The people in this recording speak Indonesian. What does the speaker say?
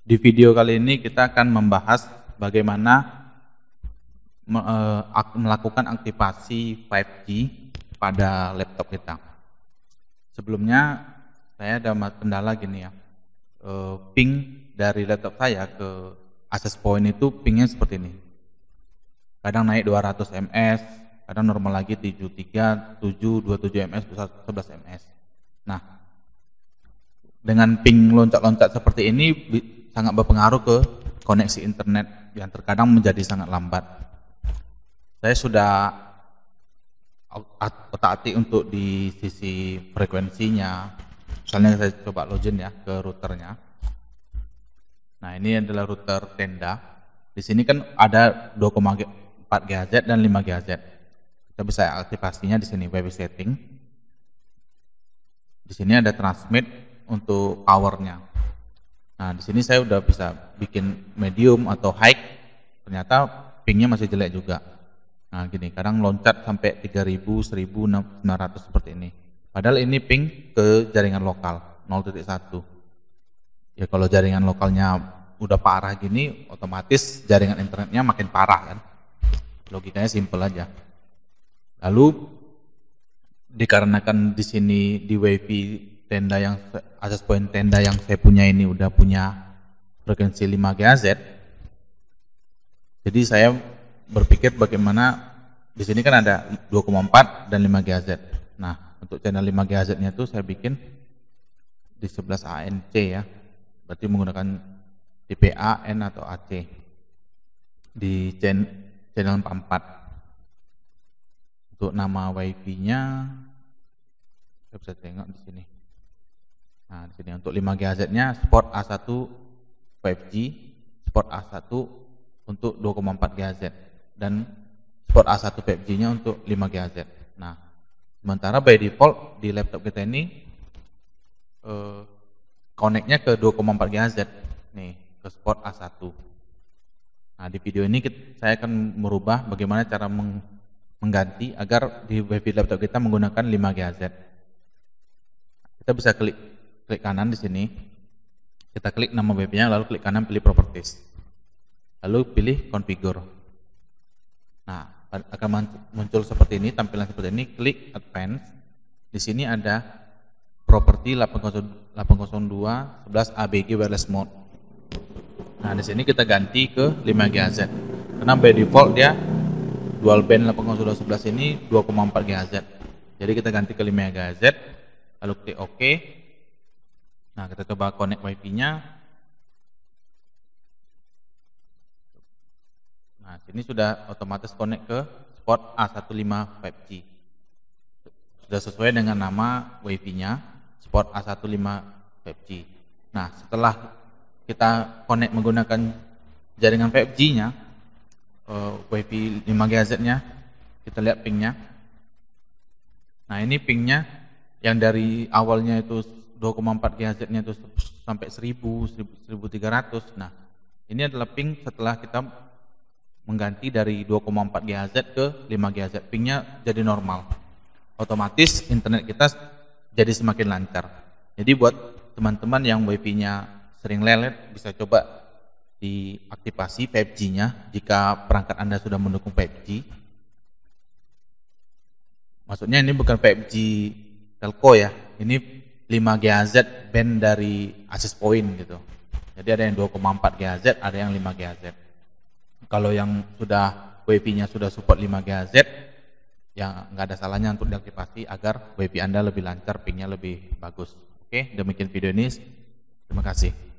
Di video kali ini kita akan membahas bagaimana eh, melakukan aktivasi 5G pada laptop kita. Sebelumnya saya ada kendala gini ya, eh, ping dari laptop saya ke access point itu pingnya seperti ini. Kadang naik 200 ms, kadang normal lagi 73, 727 ms, 11 ms. Nah, dengan ping loncat-loncat seperti ini sangat berpengaruh ke koneksi internet yang terkadang menjadi sangat lambat. Saya sudah otak-atik untuk di sisi frekuensinya. Misalnya saya coba login ya ke routernya. Nah ini adalah router tenda. Di sini kan ada 2,4 GHz dan 5 GHz. Kita bisa aktivasinya di sini web setting. Di sini ada transmit untuk powernya. Nah, di sini saya udah bisa bikin medium atau high, ternyata pingnya masih jelek juga. Nah, gini, kadang loncat sampai 3000, 1900 seperti ini. Padahal ini ping ke jaringan lokal 0.1. Ya kalau jaringan lokalnya udah parah gini, otomatis jaringan internetnya makin parah kan. Logikanya simple aja. Lalu dikarenakan di sini di WiFi tenda yang access point tenda yang saya punya ini udah punya frekuensi 5 GHz. Jadi saya berpikir bagaimana di sini kan ada 2,4 dan 5 GHz. Nah, untuk channel 5 GHz-nya itu saya bikin di 11 ANC ya. Berarti menggunakan TPA, N atau AC di channel 44. Untuk nama WiFi-nya saya bisa tengok di sini. Nah, di sini untuk 5 GHz-nya Sport A1 5G, Sport A1 untuk 2,4 GHz dan Sport A1 5G-nya untuk 5 GHz. Nah, sementara by default di laptop kita ini eh, connect-nya ke 2,4 GHz nih, ke Sport A1. Nah, di video ini kita, saya akan merubah bagaimana cara meng, mengganti agar di wifi laptop kita menggunakan 5 GHz. Kita bisa klik klik kanan di sini kita klik nama webnya lalu klik kanan pilih properties lalu pilih configure nah akan muncul seperti ini tampilan seperti ini klik advance di sini ada property 802 11 ABG wireless mode nah di sini kita ganti ke 5 GHz karena by default dia dual band 802 11 ini 2,4 GHz jadi kita ganti ke 5 GHz lalu klik OK Nah, kita coba connect WiFi-nya. Nah, sini sudah otomatis connect ke port A15 5G. Sudah sesuai dengan nama WiFi-nya, port A15 5G. Nah, setelah kita connect menggunakan jaringan 5G-nya, uh, eh, WiFi 5 GHz-nya, kita lihat ping-nya. Nah, ini ping-nya yang dari awalnya itu 2,4 GHz-nya itu sampai 1000, 1300. Nah, ini adalah ping setelah kita mengganti dari 2,4 GHz ke 5 GHz. Pingnya jadi normal. Otomatis internet kita jadi semakin lancar. Jadi buat teman-teman yang wifi-nya sering lelet bisa coba diaktifasi 5G-nya jika perangkat Anda sudah mendukung 5G. Maksudnya ini bukan 5G telco ya. Ini 5 GHz band dari access point gitu. Jadi ada yang 2,4 GHz, ada yang 5 GHz. Kalau yang sudah WiFi-nya sudah support 5 GHz, ya nggak ada salahnya untuk diaktifasi agar WiFi Anda lebih lancar, pingnya lebih bagus. Oke, demikian video ini. Terima kasih.